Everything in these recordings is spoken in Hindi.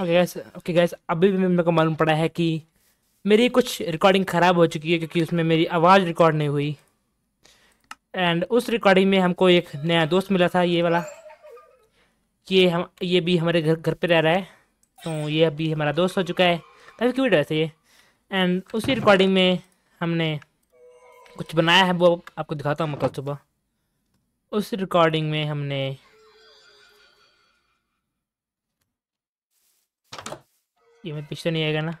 ओके गैस ओके गैस अभी भी मेरे को मालूम पड़ा है कि मेरी कुछ रिकॉर्डिंग ख़राब हो चुकी है क्योंकि उसमें मेरी आवाज़ रिकॉर्ड नहीं हुई एंड उस रिकॉर्डिंग में हमको एक नया दोस्त मिला था ये वाला ये हम ये भी हमारे घर घर पे रह रहा है तो ये अभी हमारा दोस्त हो चुका है काफ़ी क्यूट है ये एंड उसी रिकॉर्डिंग में हमने कुछ बनाया है वो आपको दिखाता हूँ मैं कल सुबह उस रिकॉर्डिंग में हमने ये मेरे पीछे तो नहीं आएगा ना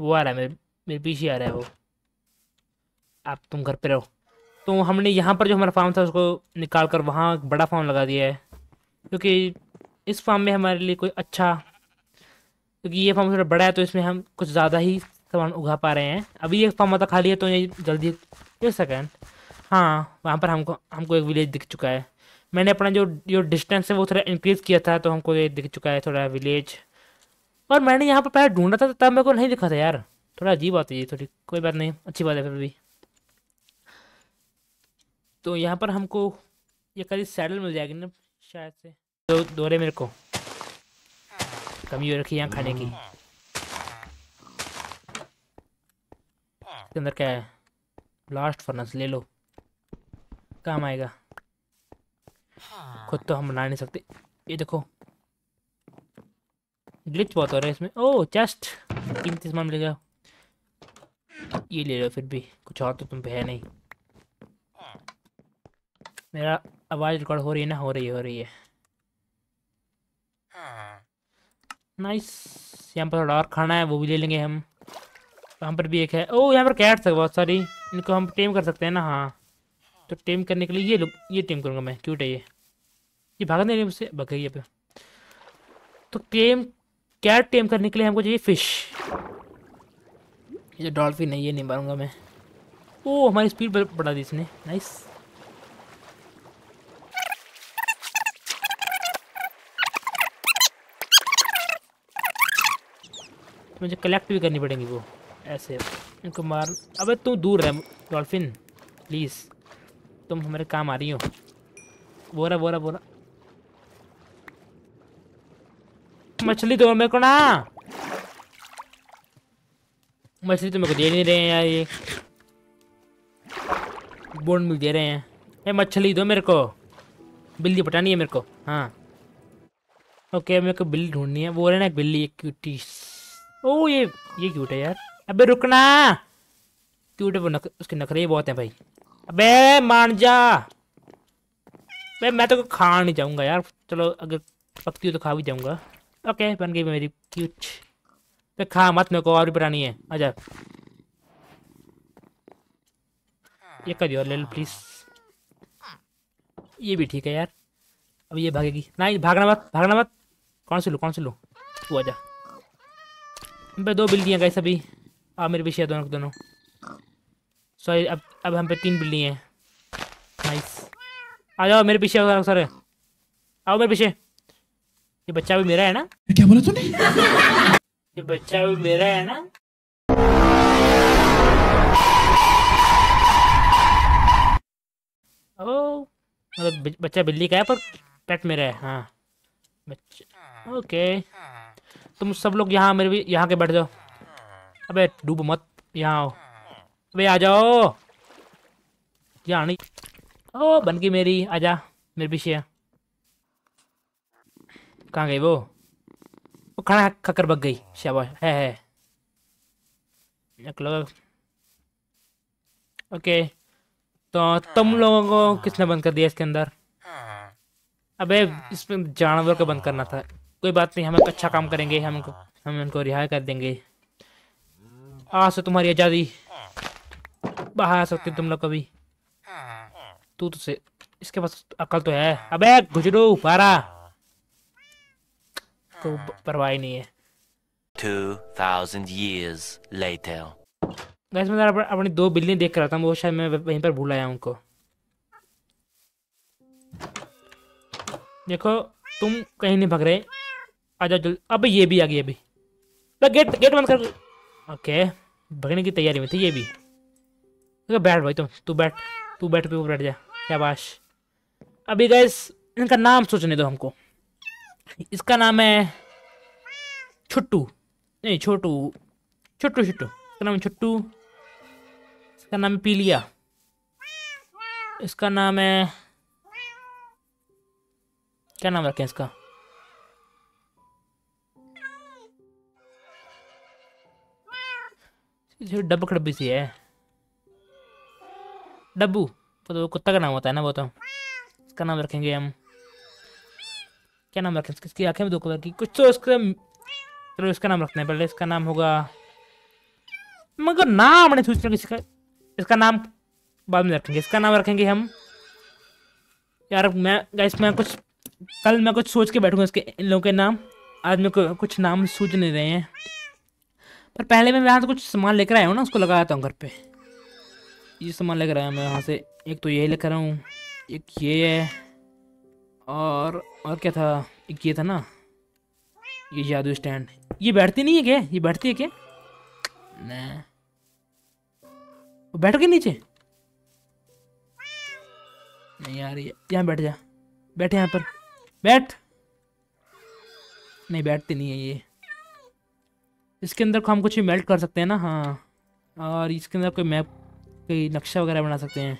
वो आ रहा है मेरे मेरे पीछे आ रहा है वो आप तुम घर पे रहो तो हमने यहाँ पर जो हमारा फार्म था उसको निकाल कर वहाँ एक बड़ा फार्म लगा दिया है क्योंकि इस फार्म में हमारे लिए कोई अच्छा क्योंकि ये फार्म थोड़ा बड़ा है तो इसमें हम कुछ ज़्यादा ही सामान उगा पा रहे हैं अभी ये फार्म होता खाली है तो ये जल्दी एक सेकेंड हाँ वहाँ पर हमको हमको एक विलेज दिख चुका है मैंने अपना जो जो डिस्टेंस है वो थोड़ा इंक्रीज़ किया था तो हमको ये दिख चुका है थोड़ा विलेज और मैंने यहाँ पर पहले ढूंढा था तो तब मेरे को नहीं दिखा था यार थोड़ा अजीब बात है ये थोड़ी कोई बात नहीं अच्छी बात है फिर भी तो यहाँ पर हमको ये कभी सैडल मिल जाएगी ना शायद से तो दो, दोरे मेरे को कमी हो रखी यहाँ खाने की अंदर क्या है लास्ट फर्नेस ले लो काम आएगा खुद तो हम बना नहीं सकते ये देखो ग्लिच बहुत हो रहा है इसमें ओह चेस्ट कीमती तीस ले जाओ ये ले लो फिर भी कुछ और तो तुम पे है नहीं मेरा आवाज़ रिकॉर्ड हो रही है ना हो रही है हो रही है नाइस यहाँ पर थोड़ा और खाना है वो भी ले लेंगे हम वहाँ पर भी एक है ओ oh, यहाँ पर कैट्स है बहुत सारी इनको हम टेम कर सकते हैं ना हाँ तो टेम करने के लिए ये लोग ये टेम करूँगा मैं क्यूट है ये ये भागा नहीं मुझसे भाग गई पे तो टेम कैट टेम करने के लिए हमको चाहिए फिश ये डॉल्फिन नहीं ये नहीं मारूंगा मैं ओ हमारी स्पीड बढ़ा दी इसने नाइस तो मुझे कलेक्ट भी करनी पड़ेगी वो ऐसे इनको मार अबे तू दूर रह डॉल्फिन प्लीज़ तुम हमारे काम आ रही हो बोरा बोरा बोरा मछली दो तो मेरे को ना हाँ। मछली तो मेरे को दे नहीं रहे हैं यार ये बोन मिल दे रहे हैं ये मछली दो मेरे को बिल्ली पटानी है मेरे को हाँ ओके मेरे को बिल्ली ढूंढनी है वो रहे ना बिल्ली एक क्यूटी ओ ये ये क्यूट है यार अबे रुकना क्यूट है वो नक, उसके नखरे ही बहुत हैं भाई अबे मान जा मैं मैं तो खा नहीं जाऊँगा यार चलो अगर पकती हो तो खा भी जाऊँगा ओके बन गई मेरी क्यूट तो खा मत मेरे को और भी बनानी है जा ये कर दियो ले लो प्लीज़ ये भी ठीक है यार अब ये भागेगी नहीं भागना मत भागना मत कौन से लो कौन से लो आ जा पे दो बिल्डियाँ गई सभी आ मेरे पीछे दोनों दोनों सॉरी अब अब हम पे तीन बिल्डिंग हैं नाइस आ जाओ मेरे पीछे सर आओ मेरे पीछे ये बच्चा भी मेरा है ना क्या बोला तूने ये बच्चा भी मेरा है ना ओ मतलब बच्चा बिल्ली का है पर पेट मेरा है हाँ बच्चा ओके तुम सब लोग यहाँ मेरे भी यहाँ के बैठ जाओ अबे डूबो मत यहाँ आओ अबे आ जाओ यहाँ नहीं ओ गई मेरी आजा मेरे पीछे कहाँ गई वो वो खड़ा खकर बग गई शाबाश है है ओके तो तुम हाँ। लोगों को किसने बंद कर दिया इसके अंदर हाँ। अबे इसमें जानवर को बंद करना था कोई बात नहीं हम एक अच्छा काम करेंगे हम उनको हम इनको रिहा कर देंगे आ सो तुम्हारी आज़ादी बाहर आ सकते तुम लोग कभी हाँ। तू तो से इसके पास अकल तो है अबे गुजरू पारा उसको हाँ। परवाह नहीं है थाउजेंड ईयर्स लेटर गाइस मैं जरा अपनी दो बिल्ली देख रहा था वो शायद मैं वहीं पर भूल आया उनको देखो तुम कहीं नहीं भाग रहे आ जाओ जल्द अब ये भी आ गई अभी गेट गेट बंद कर ओके भगने की तैयारी में थी ये भी तो बैठ भाई तुम तू बैठ तू बैठ पे बैठ जा शाबाश अभी गैस इनका नाम सोचने दो हमको इसका नाम है छुट्टू नहीं छोटू छुट्टू छुट्टू इसका नाम छुट्टू इसका नाम है पीलिया इसका नाम है क्या नाम रखें इसका डबक खड़बी सी है डब्बू तो कुत्ता का नाम होता है ना वो तो इसका नाम रखेंगे हम क्या नाम रखें इसकी आँखें में दो कलर की कुछ तो इसका चलो इसका नाम रखते हैं पहले इसका नाम होगा मगर नाम नहीं सोच इसका इसका नाम बाद में रखेंगे इसका नाम रखेंगे हम यार मैं गाइस मैं कुछ कल मैं कुछ सोच के बैठूंगा इसके इन लोगों के नाम आज मेरे कुछ नाम सूझ नहीं रहे हैं पर पहले मैं यहाँ से कुछ सामान लेकर आया हूँ ना उसको लगाता हूँ घर पे ये सामान लेकर आया मैं यहाँ से एक तो ये लेकर हूँ एक ये है और और क्या था एक ये था ना ये जादू स्टैंड ये बैठती नहीं है क्या ये बैठती है क्या नहीं बैठ के नीचे नहीं यार यहाँ बैठ जा बैठ यहाँ पर बैठ नहीं बैठती नहीं है ये इसके अंदर हम कुछ मेल्ट कर सकते हैं ना हाँ और इसके अंदर कोई मैप कोई नक्शा वगैरह बना सकते हैं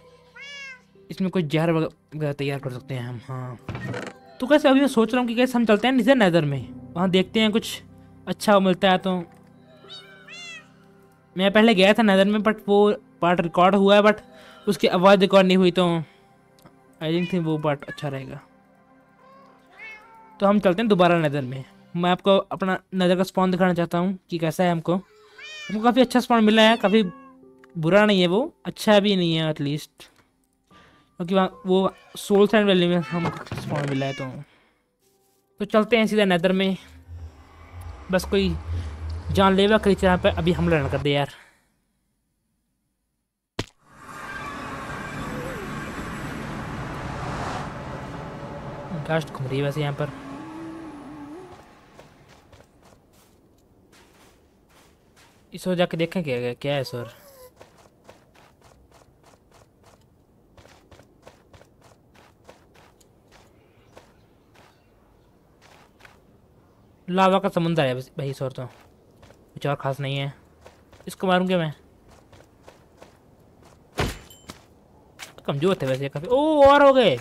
इसमें कोई जहर वगैरह तैयार कर सकते हैं हम हाँ तो कैसे अभी मैं सोच रहा हूँ कि कैसे हम चलते हैं निजर नैदर में वहाँ देखते हैं कुछ अच्छा मिलता है तो मैं पहले गया था नैदर में बट वो पार्ट रिकॉर्ड हुआ है बट उसकी आवाज़ रिकॉर्ड नहीं हुई तो आई डिंक थिंक वो पार्ट अच्छा रहेगा तो हम चलते हैं दोबारा नज़र में मैं आपको अपना नज़र का स्पॉन दिखाना चाहता हूँ कि कैसा है हमको हमको काफ़ी अच्छा स्पॉन मिला है काफ़ी बुरा नहीं है वो अच्छा भी नहीं है एटलीस्ट क्योंकि वहाँ वो सोल सैंड वैली में हम स्पॉन मिला है तो तो चलते हैं सीधा नदर में बस कोई जानलेवा क्रीचर यहाँ पर अभी हमला ना कर दे यार घूम रही है वैसे यहाँ पर इस और जाके देखें क्या क्या है सर लावा का समुंदर है भाई सौर तो कुछ और ख़ास नहीं है इसको मारूंगा मैं तो कमज़ोर थे वैसे काफ़ी ओ और हो गए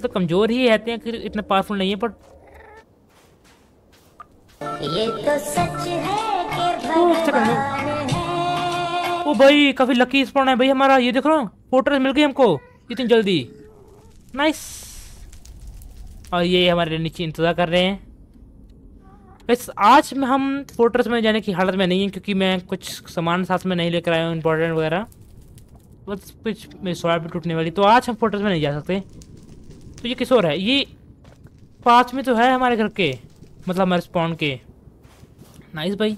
तो कमज़ोर ही रहते हैं कि इतने पावरफुल नहीं है बट ये तो सच है ओ अच्छा भाई काफ़ी लकी स्पॉन है भाई हमारा ये देख रहा हूँ पोर्टल मिल गई हमको इतनी जल्दी नाइस और ये हमारे नीचे इंतज़ार कर रहे हैं बस आज में हम फोर्ट्रेस में जाने की हालत में नहीं है क्योंकि मैं कुछ सामान साथ में नहीं लेकर आया हूँ इम्पोर्टेंट वगैरह बस कुछ मेरी सोया भी टूटने वाली तो आज हम फोर्ट्रेस में नहीं जा सकते तो ये किस और है ये पाँच में तो है हमारे घर के मतलब हमारे स्पॉन के नाइस भाई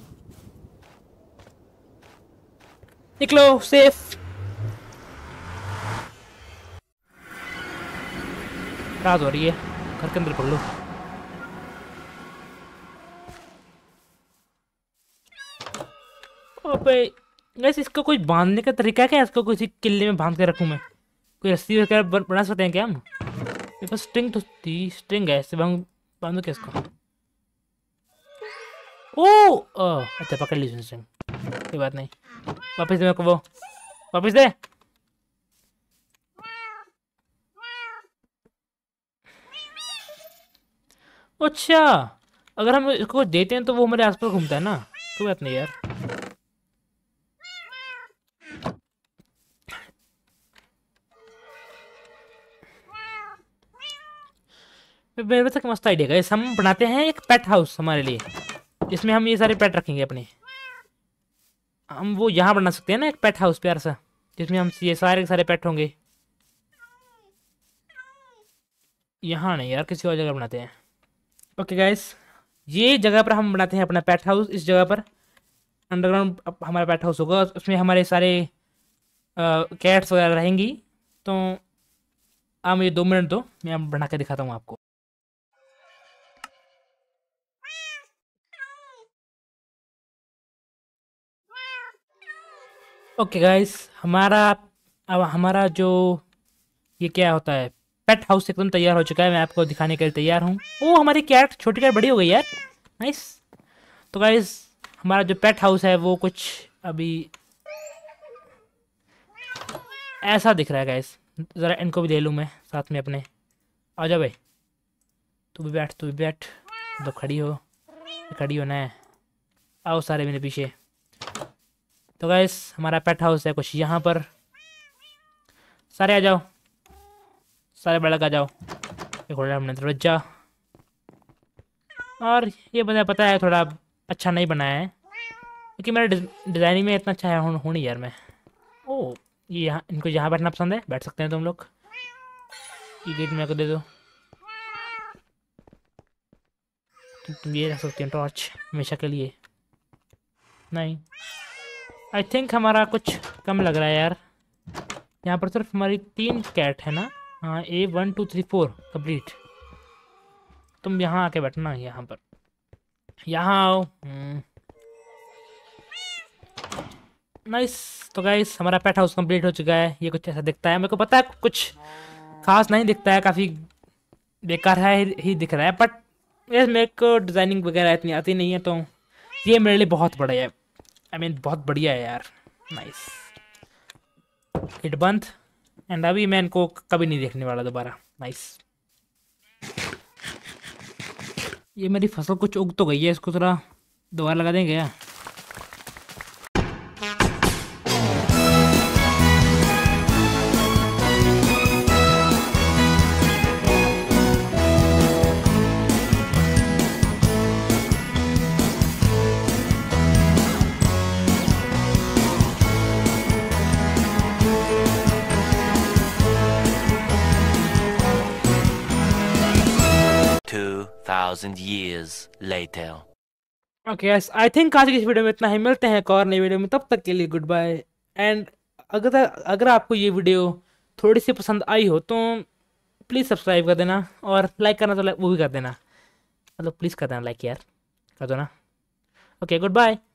निकलो सेफ रात हो रही है घर के अंदर पढ़ लो अबे इसको कुछ बांधने का तरीका क्या है इसको किसी किले में बांध के रखूँ मैं कोई रस्सी वगैरह बना सकते हैं क्या हम मेरे पास स्ट्रिंग तो थी स्ट्रिंग है इससे बांधो क्या इसको ओ अच्छा पकड़ लीजिए स्ट्रिंग कोई बात नहीं वापस दे मेरे को वो वापस दे अच्छा अगर हम इसको देते हैं तो वो हमारे आसपास घूमता है ना कोई बात नहीं यार मेरे तक मस्त आइडिया गाइस हम बनाते हैं एक पेट हाउस हमारे लिए जिसमें हम ये सारे पेट रखेंगे अपने हम वो यहाँ बना सकते हैं ना एक पेट हाउस प्यार सा जिसमें हम ये सारे के सारे पेट होंगे यहाँ नहीं यार किसी और जगह बनाते हैं ओके गाइस ये जगह पर हम बनाते हैं अपना पैट हाउस इस जगह पर अंडरग्राउंड हमारा पैट हाउस होगा उसमें हमारे सारे कैट्स वगैरह रहेंगी तो आप मुझे दो मिनट दो मैं आप बना के दिखाता हूँ आपको ओके okay गाइस हमारा अब हमारा जो ये क्या होता है पेट हाउस एकदम तैयार हो चुका है मैं आपको दिखाने के लिए तैयार हूँ ओ हमारी कैट छोटी कैट बड़ी हो गई यार नाइस तो गाइज हमारा जो पेट हाउस है वो कुछ अभी ऐसा दिख रहा है गाइस ज़रा इनको भी ले लूँ मैं साथ में अपने आ जाओ भाई तू भी बैठ तू भी बैठ तो खड़ी हो खड़ी हो ना आओ सारे मेरे पीछे तो गैस हमारा पेट हाउस है कुछ यहाँ पर सारे आ जाओ सारे बड़ा का जाओ एक थोड़ा हमने दरवाजा और ये बंदा पता है थोड़ा अच्छा नहीं बनाया है क्योंकि मेरा डिज़ाइनिंग में इतना अच्छा है हूँ नहीं यार मैं ओ ये यहाँ इनको यहाँ बैठना पसंद है बैठ सकते हैं तुम लोग ये गेट मेरे को दे दो तुम, तुम ये रख सकते हो टॉर्च हमेशा के लिए नहीं आई थिंक हमारा कुछ कम लग रहा है यार यहाँ पर सिर्फ हमारी तीन कैट है ना हाँ A one two three four complete तुम यहाँ आके बैठना यहाँ पर यहाँ आओ नाइस हम्म। तो गाइस हमारा पेट हाउस कंप्लीट हो चुका है ये कुछ ऐसा दिखता है मेरे को पता है कुछ खास नहीं दिखता है काफ़ी बेकार है ही दिख रहा है बट ये मेरे को डिज़ाइनिंग वगैरह इतनी आती नहीं है तो ये मेरे लिए बहुत बड़ा है आई I मीन mean, बहुत बढ़िया है यार नाइस इट बंद एंड अभी मैं इनको कभी नहीं देखने वाला दोबारा नाइस ये मेरी फसल कुछ उग तो गई है इसको थोड़ा दोबारा लगा देंगे यार 2,000 years later. Okay yes I think आज के इस वीडियो में इतना ही मिलते हैं एक और नई वीडियो में तब तक के लिए गुड बाय एंड अगर अगर आपको ये वीडियो थोड़ी सी पसंद आई हो तो प्लीज़ सब्सक्राइब कर देना और लाइक करना तो लाइक वो भी कर देना मतलब प्लीज़ कर देना लाइक यार कर दो ना ओके गुड बाय